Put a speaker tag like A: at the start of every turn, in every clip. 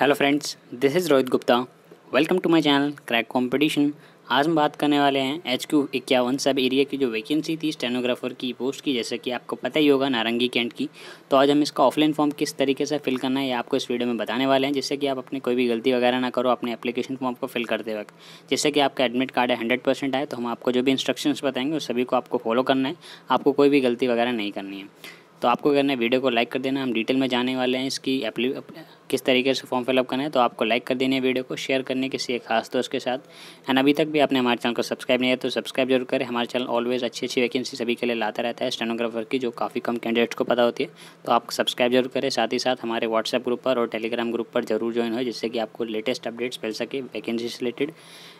A: hello friends this is Rohit Gupta welcome to my channel crack competition आज हम बात करने वाले हैं एच क्यू इक्यावन सब एरिया की जो वैकेंसी थी स्टेनोग्राफर की पोस्ट की जैसे कि आपको पता ही होगा नारंगी कैंट की तो आज हम इसका ऑफलाइन फॉर्म किस तरीके से फिल करना है ये आपको इस वीडियो में बताने वाले हैं जिससे कि आप अपनी कोई भी गलती वगैरह ना करो अपने अपलीकेशन फॉर्म को फिल करते वक्त जैसे कि आपका एडमिट कार्ड है हंड्रेड परसेंट आए तो हम आपको जो भी इंस्ट्रक्शन बताएंगे उस सभी को आपको फॉलो करना है आपको कोई भी गलती वगैरह नहीं करनी है तो आपको करना है वीडियो को लाइक कर देना हम डिटेल में जाने वाले हैं इसकी अपली किस तरीके से फॉर्म फिलअप करना है तो आपको लाइक कर देनी है वीडियो को शेयर करने किसी एक खास दोस्त तो के साथ एंड अभी तक भी आपने हमारे चैनल को सब्सक्राइब नहीं किया तो सब्सक्राइब जरूर करें हमारे चैनल ऑलवेज अच्छी अच्छी वैकेंसी सभी के लिए लाता रहता है स्टेनोग्राफर की जो काफ़ी कम कैंडिडेट्स को पता होती है तो आप सब्सक्राइब जरूर करें साथ ही साथ हमारे व्हाट्सएप ग्रुप पर और टेलीग्राम ग्रुप पर जरूर ज्वाइन हो जिससे कि आपको लेटेस्ट अपडेट्स मिल सके वैकेंसी से रिलेटेड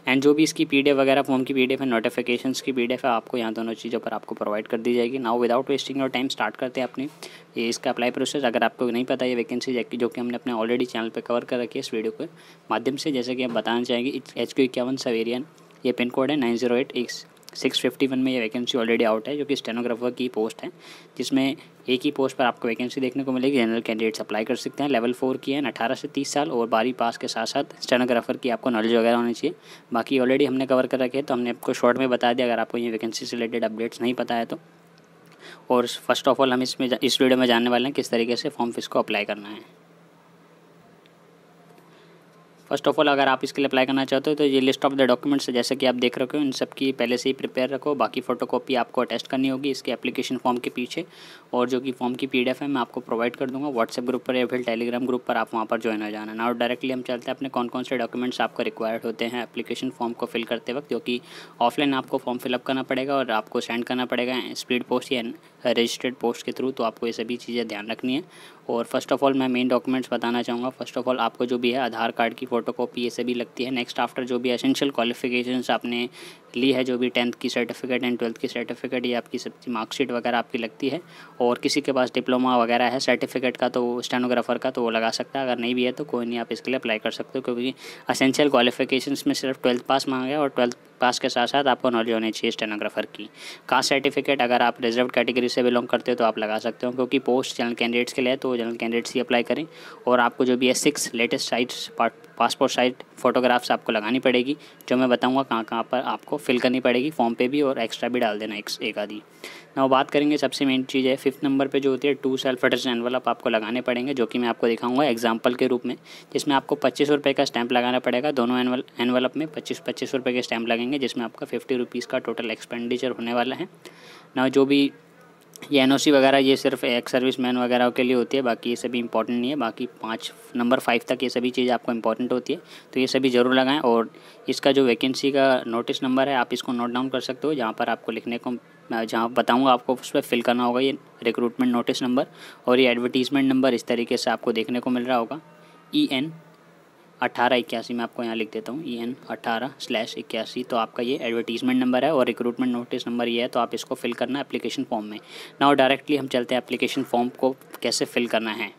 A: एंड जो भी इसकी पी वगैरह फॉर्म की पी है नोटिफिकेशन की पी है आपको यहाँ दोनों चीज़ों पर आपको प्रोवाइड कर दी जाएगी now without wasting your time start करते हैं अपनी ये इसका अप्लाई प्रोसेस अगर आपको नहीं पता ये वैकेंसी जो कि हमने अपने ऑलरेडी चैनल पर कवर कर रखी है इस वीडियो के माध्यम से जैसे कि आप बताना चाहेंगे एच क्यू इक्यावन सवेरियन ये पिन कोड है nine zero eight X six fifty one में ये वैकेंसी ऑलरेडी आउट है जो कि स्टेनोग्राफर की पोस्ट है जिसमें एक ही पोस्ट पर आपको वैकेंसी देखने को मिलेगी जनरल कैंडिडेट्स अप्लाई कर सकते हैं लेवल फोर की है अठारह से तीस साल और बारहवीं पास के साथ साथ स्टेनोग्राफर की आपको नॉलेज वगैरह होनी चाहिए बाकी ऑलरेडी हमने कवर कर रखे है तो हमने आपको शॉर्ट में बता दिया अगर आपको ये वैकेंसी से रिलेटेड अपडेट्स नहीं पता है तो और फर्स्ट ऑफ ऑल हम इसमें इस वीडियो में जानने वाले हैं किस तरीके से फॉर्म फीस को अप्लाई करना है फर्स्ट ऑफ ऑल अगर आप इसके लिए अप्लाई करना चाहते हो तो ये लिस्ट ऑफ द डॉक्यूमेंट्स जैसे कि आप देख रखे हो इन सब की पहले से ही प्रिपेयर रखो बाकी फोटोकॉपी आपको अटेस्ट करनी होगी इसके एप्लीकेशन फॉर्म के पीछे और जो कि फॉर्म की पी है मैं आपको प्रोवाइड कर दूँगा व्हाट्सएप ग्रुप पर या फिर टेलीग्राम ग्रुप पर आप वहाँ पर ज्वाइन हो जाना ना और डायरेक्टली हम चलते हैं अपने कौन कौन से डॉक्यूमेंट्स आपको रिक्वायर्ड होते हैं एप्लीकेशन फॉर्म को फिल करते वक्त जो कि ऑफलाइन आपको फॉर्म फिलअप करना पड़ेगा और आपको सेंड करना पड़ेगा स्पीड पोस्ट या रजिस्टर्ड पोस्ट के थ्रू तो आपको ये सभी चीज़ें ध्यान रखनी है और फर्स्ट ऑफ ऑल मैं मेन डॉक्यूमेंट्स बताना चाहूँगा फर्स्ट ऑफ ऑल आपको जो भी है आधार कार्ड की फ़ोटो कॉपी ये सभी लगती है नेक्स्ट आफ्टर जो भी एसेंशियल क्वालिफिकेशंस आपने ली है जो भी टेंथ की सर्टिफिकेट एंड ट्वेल्थ की सर्टिफिकेट या आपकी सब मार्कशीट वगैरह आपकी लगती है और किसी के पास डिप्लोमा वगैरह है सर्टिफिकेट का तो स्टेनोग्राफर का तो वो लगा सकता है अगर नहीं भी है तो कोई नहीं आप इसके लिए अप्लाई कर सकते हो क्योंकि असेंशियल क्वालिफिकेशन में सिर्फ ट्वेल्थ पास मांगा और ट्वेल्थ पास के साथ साथ आपको नॉलेज होनी चाहिए स्टेनोग्राफर की कास्ट सर्टिफिकेट अगर आप रिजर्व कैटेगरी से बिलोंग करते हो तो आप लगा सकते हो क्योंकि पोस्ट जनरल कैंडिडेट्स के लिए तो जनरल कैंडिडेट्स ही अप्लाई करें और आपको जो भी है six latest sites part passport size photographs आपको लगानी पड़ेगी जो मैं बताऊंगा कहाँ कहाँ पर आपको फिल करनी पड़ेगी फॉर्म पे भी और एक्स्ट्रा भी डाल देना एक, एक आधी ना बात करेंगे सबसे मेन चीज़ है फिफ्थ नंबर पे जो होती है टू सेल्फ अटेस्ट एनवलप आपको लगाने पड़ेंगे जो कि मैं आपको दिखाऊंगा एग्जाम्पल के रूप में जिसमें आपको पच्चीस रुपये का स्टैंप लगाना पड़ेगा दोनों एनवल एनवलप में पच्चीस पच्चीस रुपये के स्टैंप लगेंगे जिसमें आपका फिफ्टी रुपीज़ का टोटल एक्सपेंडिचर होने वाला है ना जो भी ये एन वगैरह ये सिर्फ एक्स सर्विस मैन वगैरह के लिए होती है बाकी ये सभी इंपॉर्टेंट नहीं है बाकी पाँच नंबर फाइव तक ये सभी चीज़ आपको इंपॉर्टेंट होती है तो ये सभी ज़रूर लगाएं और इसका जो वैकेंसी का नोटिस नंबर है आप इसको नोट डाउन कर सकते हो जहाँ पर आपको लिखने को मैं जहाँ बताऊँगा आपको उस पर फिल करना होगा ये रिक्रूटमेंट नोटिस नंबर और ये एडवर्टीज़मेंट नंबर इस तरीके से आपको देखने को मिल रहा होगा ई e एन अठारह इक्यासी मैं आपको यहाँ लिख देता हूँ ई e एन अठारह स्लैश इक्यासी तो आपका ये एडवर्टीजमेंट नंबर है और रिक्रूटमेंट नोटिस नंबर ये है तो आप इसको फिल करना है एप्लीकेशन फॉर्म में ना और डायरेक्टली हम चलते हैं एप्लीकेशन फॉर्म को कैसे फिल करना है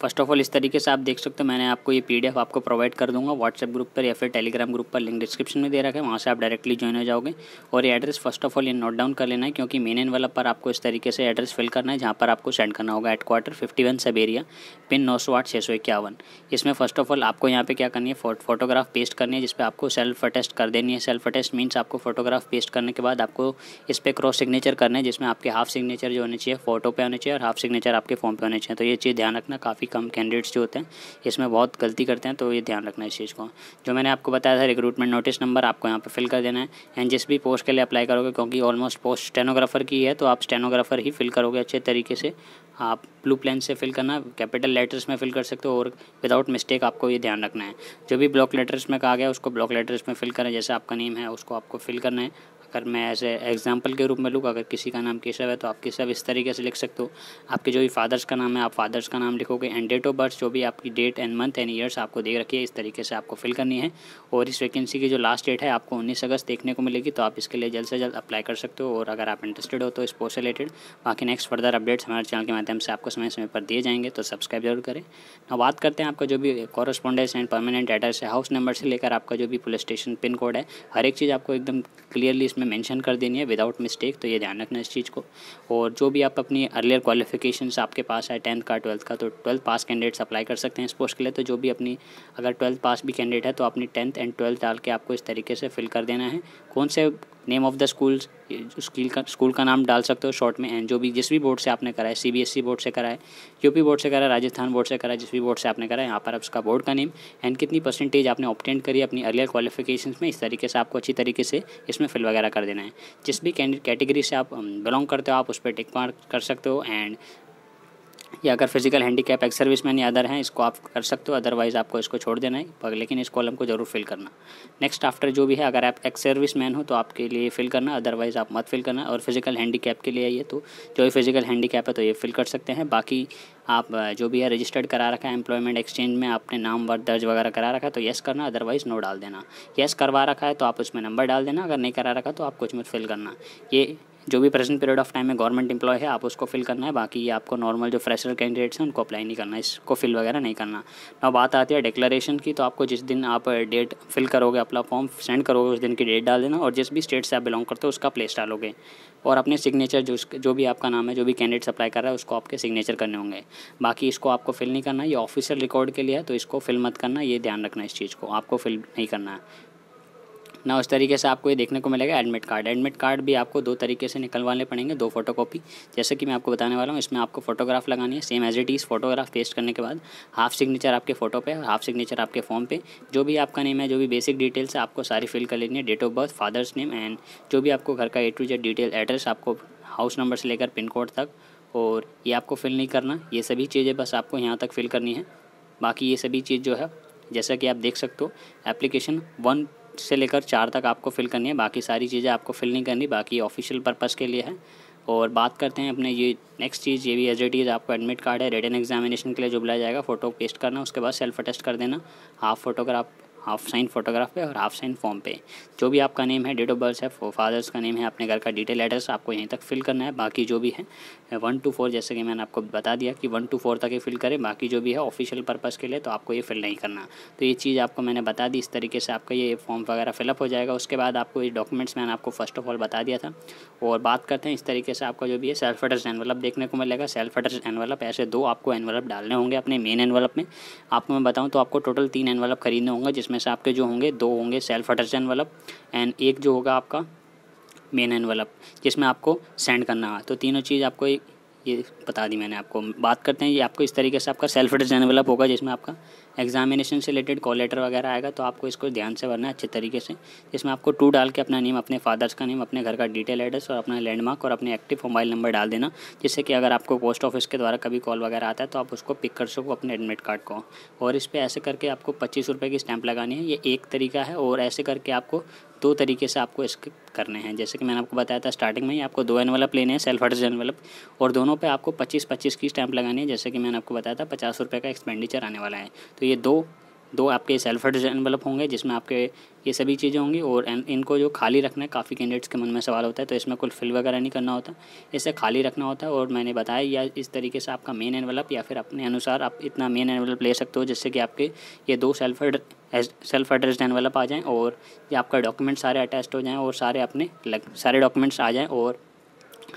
A: फर्स्ट ऑफ ऑल इस तरीके से आप देख सकते हो मैंने आपको ये पीडीएफ आपको प्रोवाइड कर दूंगा व्हाट्सएप ग्रुप पर या फिर टेलीग्राम ग्रुप पर लिंक डिस्क्रिप्शन में दे रखा है वहाँ से आप डायरेक्टली ज्वाइन हो जाओगे और ये एड्रेस फर्स्ट ऑफ ऑल ये नोट डाउन कर लेना है क्योंकि मेन वाला पर आपको इस तरीके से एड्रेस फिल करना है जहाँ पर आपको सेंड करना होगा एट क्वार्टर फिफ्टी वन सब एरिया पिन नौ सौ आठ छः सौ इक्यावन इसमें फर्स्ट ऑफ ऑल आपको यहाँ पे क्या करनी है फोटोग्राफ पेस्ट करनी है जिसपे आपको सेल्फ अटेस्ट कर देनी है सेल्फ अटेस्ट मीन्स आपको फोटोग्राफ पेस्ट करने के बाद आपको इस पर क्रॉस सिग्नेचर करना है जिसमें आपके हाफ सिग्नेचर जो होने चाहिए फोटो पे होने चाहिए और हाफ सिग्नेचर आपके फॉर्म पे होने चाहिए तो ये चीज़ ध्यान रखना काफ़ी कम कैंडिडेट्स जो होते हैं इसमें बहुत गलती करते हैं तो ये ध्यान रखना इस चीज़ को जो मैंने आपको बताया था रिक्रूटमेंट नोटिस नंबर आपको यहाँ पर फिल कर देना है एंड जिस भी पोस्ट के लिए अप्लाई करोगे क्योंकि ऑलमोस्ट पोस्ट स्टेनोग्राफर की है तो आप स्टेनोग्राफर ही फिल करोगे अच्छे तरीके से आप ब्लू प्लेन से फिल करना कैपिटल लेटर्स में फिल कर सकते हो और विदाउट मिस्टेक आपको ये ध्यान रखना है जो भी ब्लॉक लेटर्स में कहा गया उसको ब्लॉक लेटर्स में फिल करें जैसे आपका नेम है उसको आपको फिल करना है अगर मैं एज ए एग्ज़ाम्पल के रूप में लूँ अगर किसी का नाम केशव है तो आप केशव इस तरीके से लिख सकते हो आपके जो भी फादर्स का नाम है आप फादर्स का नाम लिखोगे एंड डेट ऑफ बर्थ जो भी आपकी date and month and years आपको देख रखी है इस तरीके से आपको फिल करनी है और इस वैकेंसी की जो लास्ट डेट है आपको उन्नीस अगस्त देखने को मिलेगी तो आप इसके लिए जल्द से जल्द अप्लाई कर सकते हो और अगर आप इंटरेस्टेड हो तो इस पोस्ट रिलेटेड बाकी नेक्स्ट फर्दर अपडेट्स हमारे चैनल के माध्यम से आपको समय समय पर दिए जाएंगे तो सब्सक्राइब जरूर करें और बात करते हैं आपका जो भी कॉरस्पॉन्डेंस एंड परमानेंट एड्रेस है हाउस नंबर से लेकर आपका जो भी पुलिस स्टेशन पिन कोड है हर एक चीज़ आपको एकदम क्लियरली इसमें में मेंशन कर देनी है विदाउट मिस्टेक तो ये ध्यान रखना इस चीज़ को और जो भी आप अपनी अर्लियर क्वालिफिकेशन आपके पास है टेंथ का ट्वेल्थ का तो ट्वेल्थ पास कैंडिडेट्स अप्लाई कर सकते हैं इस पोस्ट के लिए तो जो भी अपनी अगर ट्वेल्थ पास भी कैंडिडेट है तो अपनी टेंथ एंड ट्वेल्थ डाल के आपको इस तरीके से फिल कर देना है कौन से name of the school school का स्कूल का नाम डाल सकते हो शॉर्ट में एंड जो भी जिस भी बोर्ड से आपने करा है सीबीएसई बोर्ड से करा है यूपी बोर्ड से करा है राजस्थान बोर्ड से करा है जिस भी बोर्ड से आपने करा है यहाँ पर आप उसका बोर्ड का नेम एंड कितनी परसेंटेज आपने ऑप्टेंट करी अपनी अर्लियर क्वालिफिकेशन में इस तरीके से आपको अच्छी तरीके से इसमें फिल वगैरह कर देना है जिस भी कैटेगरी से आप बिलोंग um, करते हो आप उस पर टिक मार्क कर सकते हो एंड या अगर फिजिकल हैंडीकैप एक्स मैन या अदर हैं इसको आप कर सकते हो अदरवाइज़ आपको इसको छोड़ देना है लेकिन इस कॉलम को जरूर फिल करना नेक्स्ट आफ्टर जो भी है अगर आप एक्स सर्विस मैन हो तो आपके लिए फिल करना अदरवाइज़ आप मत फिल करना और फिजिकल हैंडीकैप के लिए आइए तो जो भी फिजिकल हैंडीकैप है तो ये फिल कर सकते हैं बाकी आप जो भी है रजिस्टर्ड करा रखा है एम्प्लॉयमेंट एक्सचेंज में आपने नाम वर्ड दर्ज वगैरह करा रखा है तो येस करना अदरवाइज़ नो डाल देना येस करवा रखा है तो आप उसमें नंबर डाल देना अगर नहीं करा रखा तो आप कुछ मत फिल करना ये जो भी प्रेजेंट पीरियड ऑफ टाइम में गवर्नमेंट इंप्लॉय है आप उसको फिल करना है बाकी ये आपको नॉर्मल जो फ्रेशर कैंडिडेट्स हैं उनको अप्लाई नहीं करना इसको फिल वगैरह नहीं करना ना बात आती है डिक्लेरेशन की तो आपको जिस दिन आप डेट uh, फिल करोगे अपना फॉर्म सेंड करोगे उस दिन की डेट डाल देना और जिस भी स्टेट से आप बिलोंग करते हो उसका प्लेस डालोगे और अपने सिग्नेचर जो जो भी आपका नाम है जो भी कैंडिडेट्स अप्लाई कर रहा है उसको आपके सिग्नेचर करने होंगे बाकी इसको आपको फिल नहीं करना ये ऑफिशियल रिकॉर्ड के लिए है तो इसको फिल मत करना ये ध्यान रखना इस चीज़ को आपको फिल नहीं करना है ना उस तरीके से आपको ये देखने को मिलेगा एडमिट कार्ड एडमिट कार्ड भी आपको दो तरीके से निकलवाने पड़ेंगे दो फोटो कॉपी जैसे कि मैं आपको बताने वाला हूँ इसमें आपको फोटोग्राफ लगानी है same as it is photograph paste करने के बाद हाफ सिग्नेचर आपके फ़ोटो पे हाफ सिग्नेचर आपके फॉर्म पे जो भी आपका नेम है जो भी बेसिक डिटेल्स है आपको सारी फिल कर लेनी है date of birth father's name and जो भी आपको घर का A to Z detail address आपको हाउस नंबर से लेकर पिन कोड तक और ये आपको फिल नहीं करना ये सभी चीज़ें बस आपको यहाँ तक फिल करनी है बाकी ये सभी चीज़ जो है जैसा कि आप देख सकते हो एप्लीकेशन वन से लेकर चार तक आपको फिल करनी है बाकी सारी चीज़ें आपको फिल नहीं करनी बाकी ऑफिशियल पर्पज़ के लिए है और बात करते हैं अपने ये नेक्स्ट चीज़ ये भी एज इट इज़ आपको एडमिट कार्ड है रिटर्न एग्जामिनेशन के लिए जो बुलाया जाएगा फ़ोटो पेस्ट करना उसके बाद सेल्फ अटेस्ट कर देना half photograph half sign photograph पे और हाफ साइन फॉर्म पे जो भी आपका नेम है डेट ऑफ बर्थ है फादर्स का नेम है अपने घर का डिटेल एड्रेस आपको यहीं तक फिल करना है बाकी जो भी है वन टू फोर जैसे कि मैंने आपको बता दिया कि वन टू फोर तक ही फिल करें बाकी जो भी है ऑफिशियल पर्पज़ के लिए तो आपको ये फिल नहीं करना तो ये चीज़ आपको मैंने बता दी इस तरीके से आपका ये फॉर्म वगैरह फिलअप हो जाएगा उसके बाद आपको ये डॉक्यूमेंट्स मैंने आपको फर्स्ट ऑफ ऑल बता दिया था और बात करते हैं इस तरीके से आपका जो भी है सेल्फ एड्रेस एनवलप देखने को मिलेगा सेल्फ एड्रेस एनवलप ऐसे दो आपको एनवलप डालने होंगे अपने मेन एनवलप में आपको मैं बताऊँ तो आपको टोटल तीन एनवलप खरीदने होंगे जिसमें इसमें से आपके जो होंगे दो होंगे सेल्फ अटर्जन वलब एंड एक जो होगा आपका मेन एनवलप जिसमें आपको सेंड करना है तो तीनों चीज़ आपको ये बता दी मैंने आपको बात करते हैं ये आपको इस तरीके से आपका सेल्फ अटर्जन एनवलप होगा जिसमें आपका एग्जामिनेशन से रिलेटेड लेटर वगैरह आएगा तो आपको इसको ध्यान से भरना है अच्छे तरीके से इसमें आपको टू डाल के अपना नेम अपने फादर्स का नेम अपने घर का डिटेल एड्रेस और अपना लैंडमार्क और अपने एक्टिव मोबाइल नंबर डाल देना जिससे कि अगर आपको पोस्ट ऑफिस के द्वारा कभी कॉल वगैरह आता है तो आप उसको पिक कर सको अपने एडमिट कार्ड को और इस पर ऐसे करके आपको पच्चीस रुपये की स्टैंप लगानी है ये एक तरीका है और ऐसे करके आपको दो तरीके से आपको इसके करने हैं जैसे कि मैंने आपको बताया था स्टार्टिंग में ही आपको दो एनवलप लेने हैं सेल्फ हर्ज एनवलप और दोनों पे आपको 25 25 की स्टैंप लगानी है जैसे कि मैंने आपको बताया था पचास रुपये का एक्सपेंडिचर आने वाला है तो ये दो दो आपके सेल्फ एड एनवलप होंगे जिसमें आपके ये सभी चीज़ें होंगी और इनको जो खाली रखना है काफ़ी कैंडिडेट्स के मन में सवाल होता है तो इसमें कुल फिल वगैरह नहीं करना होता इसे खाली रखना होता है और मैंने बताया या इस तरीके से आपका मेन एनवलप या फिर अपने अनुसार आप इतना मेन एनवलप ले सकते हो जिससे कि आपके ये दो self ad self address envelope आ जाएँ और ये आपका डॉक्यूमेंट सारे अटैच हो जाएँ और सारे अपने लग सारे डॉक्यूमेंट्स आ जाएँ और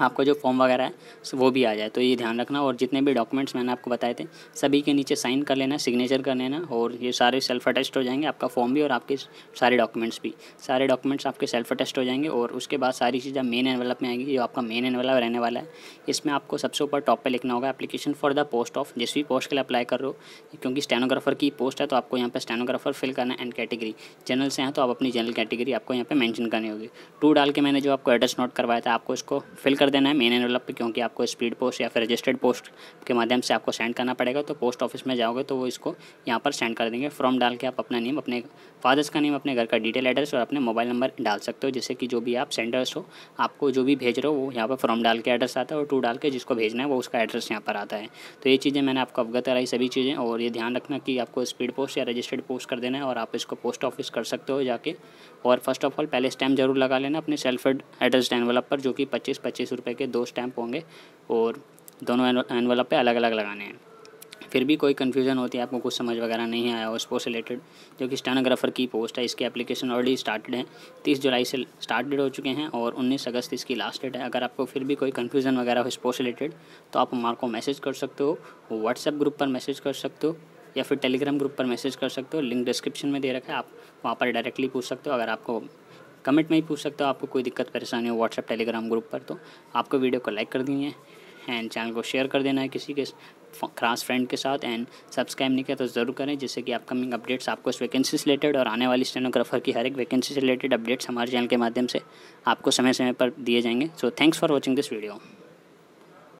A: आपका जो फॉर्म वगैरह है वो भी आ जाए तो ये ध्यान रखना और जितने भी डॉक्यूमेंट्स मैंने आपको बताए थे सभी के नीचे साइन कर लेना सिग्नेचर कर लेना और ये सारे सेल्फ अटेस्ट हो जाएंगे आपका फॉर्म भी और आपके सारे डॉक्यूमेंट्स भी सारे डॉक्यूमेंट्स आपके सेल्फ अटेस्ट हो जाएंगे और उसके बाद सारी चीज़ें मेन एनवेलप में आएंगी जो आपका मेन एनवेलप रहने वाला है इसमें आपको सबसे ऊपर टॉप पर लिखना होगा application for the post of जिस भी पोस्ट के लिए अप्लाई कर रहे हो क्योंकि स्टेनोग्राफर की पोस्ट है तो आपको यहाँ पर स्टेनोग्राफर फिल करना एंड कैटेगरी जनरल से हैं तो आप अपनी जनरल कैटेगरी आपको यहाँ पर मैंशन करनी होगी टू डाल के मैंने जो आपको एड्रेस नोट करवाया था आपको इसको फिल कर देना है मेन एनवलप पे क्योंकि आपको स्पीड पोस्ट या फिर रजिस्टर्ड पोस्ट के माध्यम से आपको सेंड करना पड़ेगा तो पोस्ट ऑफिस में जाओगे तो वो इसको यहाँ पर सेंड कर देंगे फॉर्म डाल के आप अपना नेम अपने फादर्स का नेम अपने घर का डिटेल एड्रेस और अपने मोबाइल नंबर डाल सकते हो जिससे कि जो भी आप सेंडर्स हो आपको जो भी भेज रहे हो वो यहाँ पर फॉर्म डाल के एड्रेस आता है और टू डाल के जिसको भेजना है वो उसका एड्रेस यहाँ पर आता है तो ये चीज़ें मैंने आपको अवगत कराई सभी चीज़ें और ये ध्यान रखना कि आपको स्पीड पोस्ट या रजिस्टर्ड पोस्ट कर देना है और आप इसको पोस्ट ऑफिस कर सकते हो जाके और फर्स्ट ऑफ ऑल पहले स्टैम्प जरूर लगा लेना अपने सेल्फ एड्रेस डेनवलप पर जो कि पच्चीस पच्चीस सौ रुपये के दो स्टैम्प होंगे और दोनों एनवलप पे अलग अलग लगाने हैं फिर भी कोई कन्फ्यूजन होती है आपको कुछ समझ वगैरह नहीं आया हो स्पोर्ट्स रिलेटेड जो कि स्टेनोग्राफर की पोस्ट है इसकी एप्लीकेशन ऑलरेडी स्टार्टेड है तीस जुलाई से स्टार्ट डेट हो चुके हैं और उन्नीस अगस्त इसकी लास्ट डेट है अगर आपको फिर भी कोई कन्फ्यूजन वगैरह हो स्पोर्ट्स रिलेटेड तो आप हमारे को मैसेज कर सकते हो व्हाट्सएप ग्रुप पर मैसेज कर सकते हो या फिर टेलीग्राम ग्रुप पर मैसेज कर सकते हो लिंक डिस्क्रिप्शन में दे रखा है आप वहाँ पर डायरेक्टली पूछ सकते हो अगर आपको कमेंट में ही पूछ सकते हो आपको कोई दिक्कत परेशानी हो व्हाट्सएप टेलीग्राम ग्रुप पर तो आपको वीडियो को लाइक कर देनी है एंड चैनल को शेयर कर देना है किसी के खास फ्रेंड के साथ एंड सब्सक्राइब नहीं किया तो ज़रूर करें जिससे कि अपकमिंग अपडेट्स आपको इस वैकेंसी से रिलेटेड और आने वाली स्टेनोग्राफर की हर एक वैकेंसी से रिलेटेड अपडेट्स हमारे चैनल के माध्यम से आपको समय समय पर दिए जाएंगे so thanks for watching this video